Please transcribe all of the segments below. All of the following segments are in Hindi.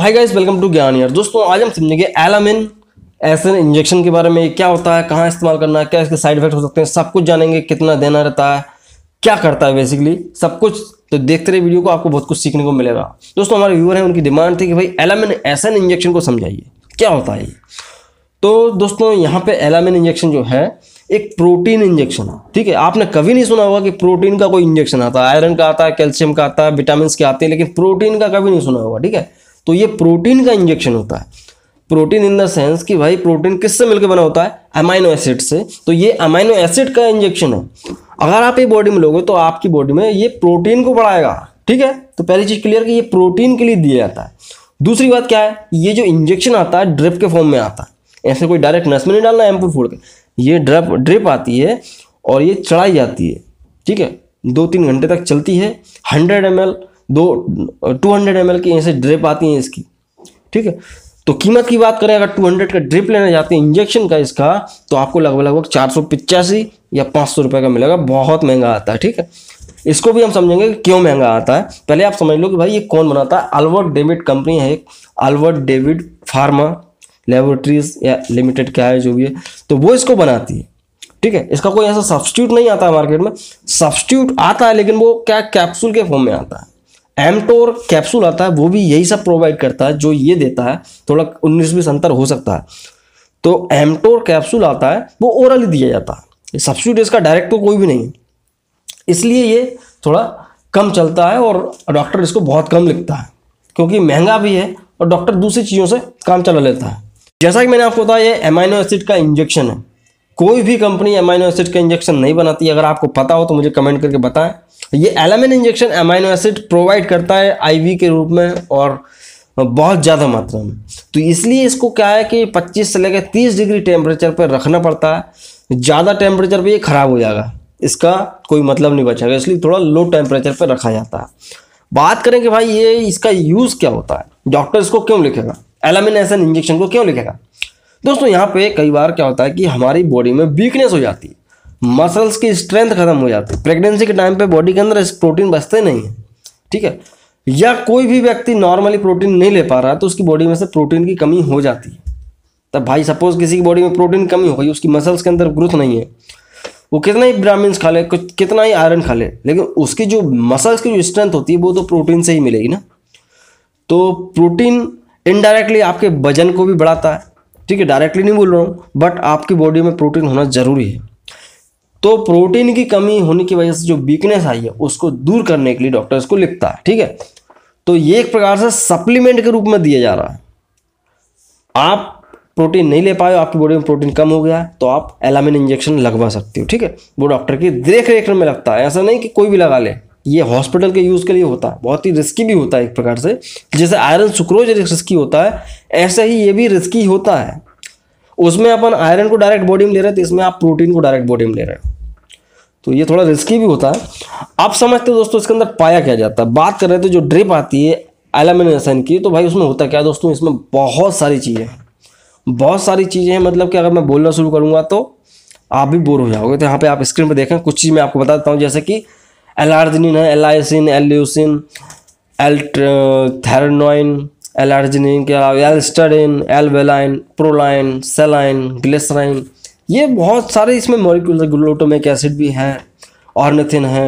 हाय गाइस वेलकम टू ज्ञान यार दोस्तों आज हम समझेंगे एलामिन एसन इंजेक्शन के बारे में क्या होता है कहाँ इस्तेमाल करना है क्या इसके साइड इफेक्ट हो सकते हैं सब कुछ जानेंगे कितना देना रहता है क्या करता है बेसिकली सब कुछ तो देखते रहे वीडियो को आपको बहुत कुछ सीखने को मिलेगा दोस्तों हमारे व्यूअर हैं उनकी डिमांड थी कि भाई एलामिन एसन इंजेक्शन को समझाइए क्या होता है तो दोस्तों यहाँ पे एलामिन इंजेक्शन जो है एक प्रोटीन इंजेक्शन है ठीक है आपने कभी नहीं सुना होगा कि प्रोटीन का कोई इंजेक्शन आता है आयरन का आता है कैल्शियम का आता है विटामिन के आते हैं लेकिन प्रोटीन का कभी नहीं सुना होगा ठीक है तो ये प्रोटीन का इंजेक्शन होता है प्रोटीन इन द सेंस कि भाई प्रोटीन किससे मिलकर बना होता है अमाइनो एसिड से तो ये अमाइनो एसिड का इंजेक्शन है अगर आप ये बॉडी में लोगे तो आपकी बॉडी में ये प्रोटीन को बढ़ाएगा ठीक है तो पहली चीज़ क्लियर कि ये प्रोटीन के लिए दिया जाता है दूसरी बात क्या है ये जो इंजेक्शन आता है ड्रिप के फॉर्म में आता है ऐसे कोई डायरेक्ट नस में नहीं डालना एम्पुल फूड के ये ड्रप ड्रिप आती है और ये चढ़ाई जाती है ठीक है दो तीन घंटे तक चलती है हंड्रेड एम दो टू हंड्रेड एम की ऐसे ड्रिप आती हैं इसकी ठीक है तो कीमत की बात करें अगर 200 का ड्रिप लेना चाहते हैं इंजेक्शन का इसका तो आपको लगभग लगभग चार सौ पिचासी या पाँच सौ रुपये का मिलेगा बहुत महंगा आता है ठीक है इसको भी हम समझेंगे कि क्यों महंगा आता है पहले आप समझ लो कि भाई ये कौन बनाता है अल्वर्ट डेविड कंपनी है एक अल्वर्ट डेविड फार्मा लेबोरेटरीज या लिमिटेड क्या है जो भी है तो वो इसको बनाती है ठीक है इसका कोई ऐसा सब्सिट्यूट नहीं आता है मार्केट में सब्सिट्यूट आता है लेकिन वो क्या कैप्सूल के फॉर्म में आता है एमटोर कैप्सूल आता है वो भी यही सब प्रोवाइड करता है जो ये देता है थोड़ा उन्नीस बीस अंतर हो सकता है तो एमटोर कैप्सूल आता है वो ओरली दिया जाता है सब्सिट्यूट इसका डायरेक्ट तो कोई भी नहीं इसलिए ये थोड़ा कम चलता है और डॉक्टर इसको बहुत कम लिखता है क्योंकि महंगा भी है और डॉक्टर दूसरी चीज़ों से काम चला लेता है जैसा कि मैंने आपको बताया ये एमाइनो एसिड का इंजेक्शन है कोई भी कंपनी अमाइनो एसिड का इंजेक्शन नहीं बनाती अगर आपको पता हो तो मुझे कमेंट करके बताएं ये Alamin injection amino acid provide करता है आईवी के रूप में और बहुत ज़्यादा मात्रा में तो इसलिए इसको क्या है कि 25 से लेकर 30 डिग्री टेम्परेचर पर रखना पड़ता है ज़्यादा टेम्परेचर पर ये ख़राब हो जाएगा इसका कोई मतलब नहीं बचेगा इसलिए थोड़ा लो टेम्परेचर पर रखा जाता है बात करें कि भाई ये इसका यूज़ क्या होता है डॉक्टर इसको क्यों लिखेगा एलामिन एसन इंजेक्शन को क्यों लिखेगा दोस्तों यहाँ पे कई बार क्या होता है कि हमारी बॉडी में वीकनेस हो जाती है मसल्स की स्ट्रेंथ खत्म हो जाती है प्रेगनेंसी के टाइम पे बॉडी के अंदर प्रोटीन बचते नहीं है ठीक है या कोई भी व्यक्ति नॉर्मली प्रोटीन नहीं ले पा रहा है तो उसकी बॉडी में से प्रोटीन की कमी हो जाती है तब भाई सपोज किसी की बॉडी में प्रोटीन कमी हो गई उसकी मसल्स के अंदर ग्रोथ नहीं है वो कितना ही विटामिन खा ले कितना ही आयरन खा ले लेकिन उसकी जो मसल्स की जो स्ट्रेंथ होती है वो तो प्रोटीन से ही मिलेगी ना तो प्रोटीन इनडायरेक्टली आपके वजन को भी बढ़ाता है ठीक है डायरेक्टली नहीं बोल रहा हूँ बट आपकी बॉडी में प्रोटीन होना ज़रूरी है तो प्रोटीन की कमी होने की वजह से जो वीकनेस आई है उसको दूर करने के लिए डॉक्टर इसको लिखता है ठीक है तो ये एक प्रकार से सप्लीमेंट के रूप में दिया जा रहा है आप प्रोटीन नहीं ले पाए आपकी बॉडी में प्रोटीन कम हो गया है तो आप एलामिन इंजेक्शन लगवा सकते हो ठीक है वो डॉक्टर की देख रेख में लगता है ऐसा नहीं कि कोई भी लगा ले ये हॉस्पिटल के यूज़ के लिए होता है बहुत ही रिस्की भी होता है एक प्रकार से जैसे आयरन सुक्रोज रिस्की होता है ऐसे ही ये भी रिस्की होता है उसमें अपन आयरन को डायरेक्ट बॉडी में ले रहे तो इसमें आप प्रोटीन को डायरेक्ट बॉडी में ले रहे हैं तो ये थोड़ा रिस्की भी होता है आप समझते हो दोस्तों इसके अंदर पाया क्या जाता है बात कर रहे थे जो ड्रिप आती है एलामिनेशन की तो भाई उसमें होता क्या दोस्तों इसमें बहुत सारी चीज़ें बहुत सारी चीज़ें हैं मतलब कि अगर मैं बोलना शुरू करूँगा तो आप भी बोर हो जाओगे तो यहाँ पे आप स्क्रीन पर देखें कुछ चीज़ मैं आपको बता देता हूँ जैसे कि एलार्जनिन है एलाइसिन एल्यूसिन एल्ट थेरनोइन एलार्जनिन के अलावा एल्स्टरिन एलवेलाइन प्रोलाइन सेलाइन ग्लेसराइन ये बहुत सारे इसमें मॉलिक्यूल है ग्लूटोमिक एसिड भी हैं ऑर्निथिन है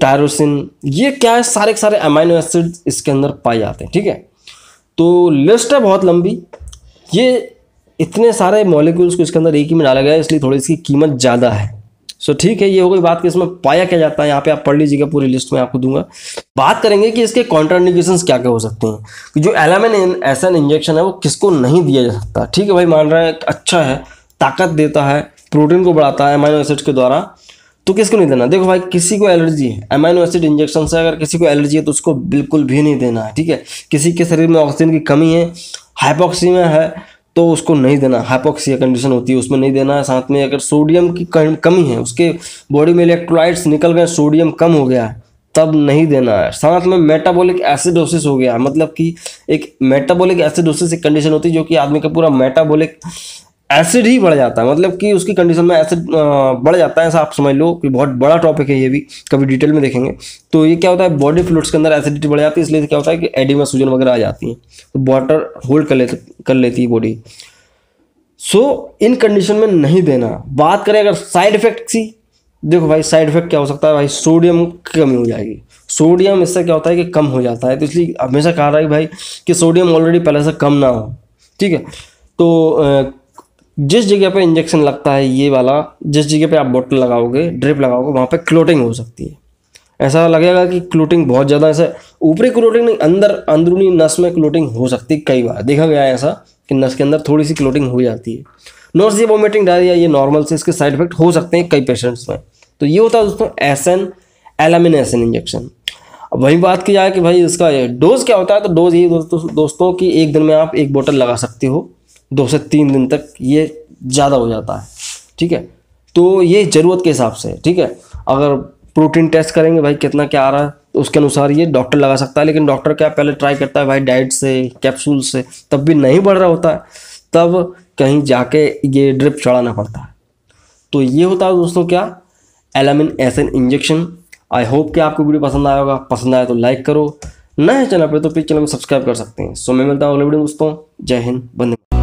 टायरोसिन ये क्या है सारे सारे अमाइनो एसिड इसके अंदर पाए जाते हैं ठीक है तो लिस्ट है बहुत लंबी ये इतने सारे मॉलिक्यूल्स को इसके अंदर एक ही में डाला गया है इसलिए थोड़ी इसकी कीमत ज़्यादा है सो ठीक है ये हो गई बात कि इसमें पाया क्या जाता है यहाँ पे आप पढ़ लीजिएगा पूरी लिस्ट में आपको दूंगा बात करेंगे कि इसके कॉन्ट्राइंडिकेशन क्या क्या हो सकते हैं कि जो एलामिन ऐसा इंजेक्शन है वो किसको नहीं दिया जा सकता ठीक है भाई मान रहा है अच्छा है ताकत देता है प्रोटीन को बढ़ाता है एमाइनो एसिड के द्वारा तो किसको नहीं देना देखो भाई किसी को एलर्जी है एमाइनो एसिड इंजेक्शन से अगर किसी को एलर्जी है तो उसको बिल्कुल भी नहीं देना है ठीक है किसी के शरीर में ऑक्सीजन की कमी है हाइपोक्सीमिया है तो उसको नहीं देना हाइपोक्सिया कंडीशन होती है उसमें नहीं देना है साथ में अगर सोडियम की कमी है उसके बॉडी में इलेक्ट्रोलाइट्स निकल गए सोडियम कम हो गया तब नहीं देना है साथ में मेटाबॉलिक एसिडोसिस हो गया मतलब कि एक मेटाबॉलिक एसिडोसिस एक कंडीशन होती है जो कि आदमी का पूरा मेटाबॉलिक एसिड ही बढ़ जाता है मतलब कि उसकी कंडीशन में एसिड बढ़ जाता है ऐसा आप समझ लो कि बहुत बड़ा टॉपिक है ये भी कभी डिटेल में देखेंगे तो ये क्या होता है बॉडी फ्लूड्स के अंदर एसिडिटी बढ़ जाती है इसलिए क्या होता है कि एडिमा सूजन वगैरह आ जाती है तो वाटर होल्ड कर लेते कर लेती है बॉडी सो इन कंडीशन में नहीं देना बात करें अगर साइड इफेक्ट की देखो भाई साइड इफेक्ट क्या हो सकता है भाई सोडियम की कमी हो जाएगी सोडियम इससे क्या होता है कि कम हो जाता है तो इसलिए हमेशा कहा रहा है भाई कि सोडियम ऑलरेडी पहले से कम ना हो ठीक है तो जिस जगह पे इंजेक्शन लगता है ये वाला जिस जगह पे आप बोटल लगाओगे ड्रिप लगाओगे वहाँ पे क्लोटिंग हो सकती है ऐसा लगेगा कि क्लोटिंग बहुत ज़्यादा ऐसा ऊपरी क्लोटिंग नहीं अंदर अंदरूनी नस में क्लोटिंग हो सकती है कई बार देखा गया है ऐसा कि नस के अंदर थोड़ी सी क्लोटिंग हो जाती है नोट्स ये वोमिटिंग डायरिया ये नॉर्मल से इसके साइड इफेक्ट हो सकते हैं कई पेशेंट्स में तो ये होता है दोस्तों एसन एलामिनेसन इंजेक्शन अब वही बात की जाए कि भाई इसका डोज़ क्या होता है तो डोज़ ये दोस्तों दोस्तों कि एक दिन में आप एक बोतल लगा सकते हो दो से तीन दिन तक ये ज़्यादा हो जाता है ठीक है तो ये ज़रूरत के हिसाब से ठीक है अगर प्रोटीन टेस्ट करेंगे भाई कितना क्या आ रहा है तो उसके अनुसार ये डॉक्टर लगा सकता है लेकिन डॉक्टर क्या पहले ट्राई करता है भाई डाइट से कैप्सूल से तब भी नहीं बढ़ रहा होता है तब कहीं जाके ये ड्रिप चढ़ाना पड़ता है तो ये होता है दोस्तों क्या एलामिन एसन इंजेक्शन आई होप कि आपको वीडियो पसंद आया होगा पसंद आया तो लाइक करो नए चैनल पर तो प्लीज़ चैनल में सब्सक्राइब कर सकते हैं सो मैं मिलता हूँ अगले वीडियो दोस्तों जय हिंद बंदे